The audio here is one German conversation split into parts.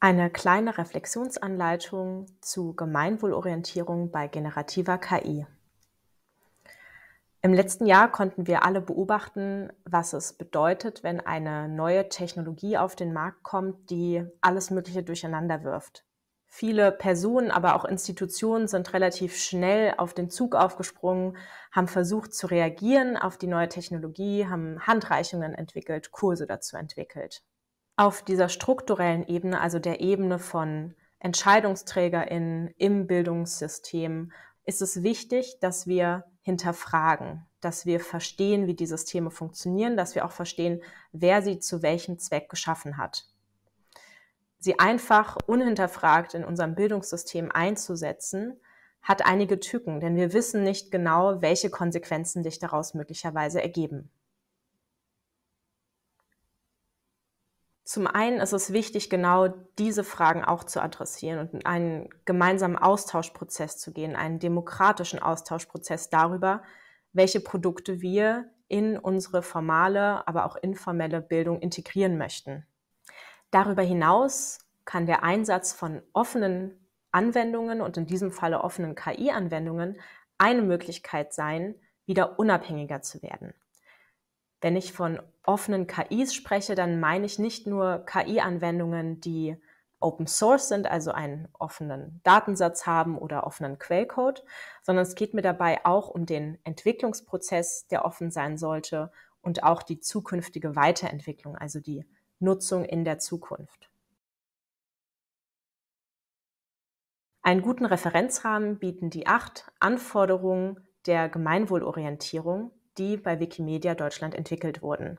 Eine kleine Reflexionsanleitung zu Gemeinwohlorientierung bei generativer KI. Im letzten Jahr konnten wir alle beobachten, was es bedeutet, wenn eine neue Technologie auf den Markt kommt, die alles Mögliche durcheinander wirft. Viele Personen, aber auch Institutionen sind relativ schnell auf den Zug aufgesprungen, haben versucht zu reagieren auf die neue Technologie, haben Handreichungen entwickelt, Kurse dazu entwickelt. Auf dieser strukturellen Ebene, also der Ebene von EntscheidungsträgerInnen im Bildungssystem, ist es wichtig, dass wir hinterfragen, dass wir verstehen, wie die Systeme funktionieren, dass wir auch verstehen, wer sie zu welchem Zweck geschaffen hat. Sie einfach unhinterfragt in unserem Bildungssystem einzusetzen, hat einige Tücken, denn wir wissen nicht genau, welche Konsequenzen sich daraus möglicherweise ergeben. Zum einen ist es wichtig, genau diese Fragen auch zu adressieren und in einen gemeinsamen Austauschprozess zu gehen, einen demokratischen Austauschprozess darüber, welche Produkte wir in unsere formale, aber auch informelle Bildung integrieren möchten. Darüber hinaus kann der Einsatz von offenen Anwendungen und in diesem Falle offenen KI-Anwendungen eine Möglichkeit sein, wieder unabhängiger zu werden. Wenn ich von offenen KIs spreche, dann meine ich nicht nur KI-Anwendungen, die Open Source sind, also einen offenen Datensatz haben oder offenen Quellcode, sondern es geht mir dabei auch um den Entwicklungsprozess, der offen sein sollte und auch die zukünftige Weiterentwicklung, also die Nutzung in der Zukunft. Einen guten Referenzrahmen bieten die acht Anforderungen der Gemeinwohlorientierung, die bei Wikimedia Deutschland entwickelt wurden.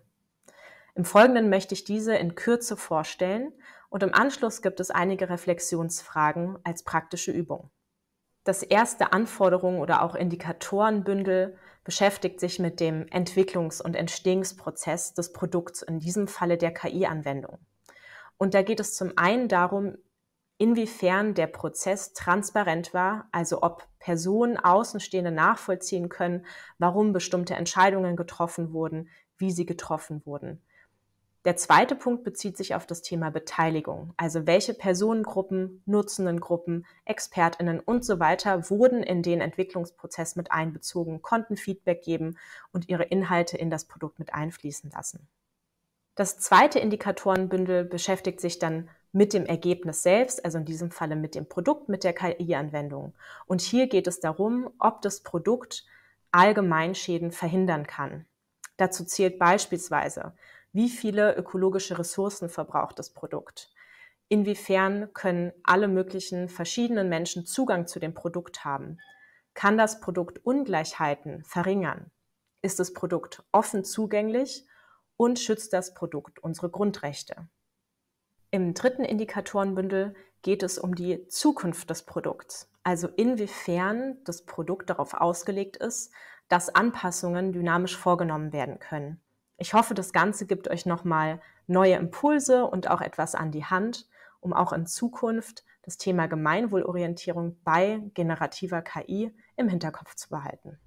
Im Folgenden möchte ich diese in Kürze vorstellen und im Anschluss gibt es einige Reflexionsfragen als praktische Übung. Das erste Anforderungen oder auch Indikatorenbündel beschäftigt sich mit dem Entwicklungs- und Entstehungsprozess des Produkts, in diesem Falle der KI-Anwendung. Und da geht es zum einen darum, inwiefern der Prozess transparent war, also ob Personen, Außenstehende nachvollziehen können, warum bestimmte Entscheidungen getroffen wurden, wie sie getroffen wurden. Der zweite Punkt bezieht sich auf das Thema Beteiligung. Also welche Personengruppen, Nutzendengruppen, Expertinnen und so weiter wurden in den Entwicklungsprozess mit einbezogen, konnten Feedback geben und ihre Inhalte in das Produkt mit einfließen lassen. Das zweite Indikatorenbündel beschäftigt sich dann mit dem Ergebnis selbst, also in diesem Falle mit dem Produkt, mit der KI-Anwendung. Und hier geht es darum, ob das Produkt Allgemeinschäden verhindern kann. Dazu zählt beispielsweise wie viele ökologische Ressourcen verbraucht das Produkt? Inwiefern können alle möglichen verschiedenen Menschen Zugang zu dem Produkt haben? Kann das Produkt Ungleichheiten verringern? Ist das Produkt offen zugänglich und schützt das Produkt unsere Grundrechte? Im dritten Indikatorenbündel geht es um die Zukunft des Produkts, also inwiefern das Produkt darauf ausgelegt ist, dass Anpassungen dynamisch vorgenommen werden können. Ich hoffe, das Ganze gibt euch nochmal neue Impulse und auch etwas an die Hand, um auch in Zukunft das Thema Gemeinwohlorientierung bei generativer KI im Hinterkopf zu behalten.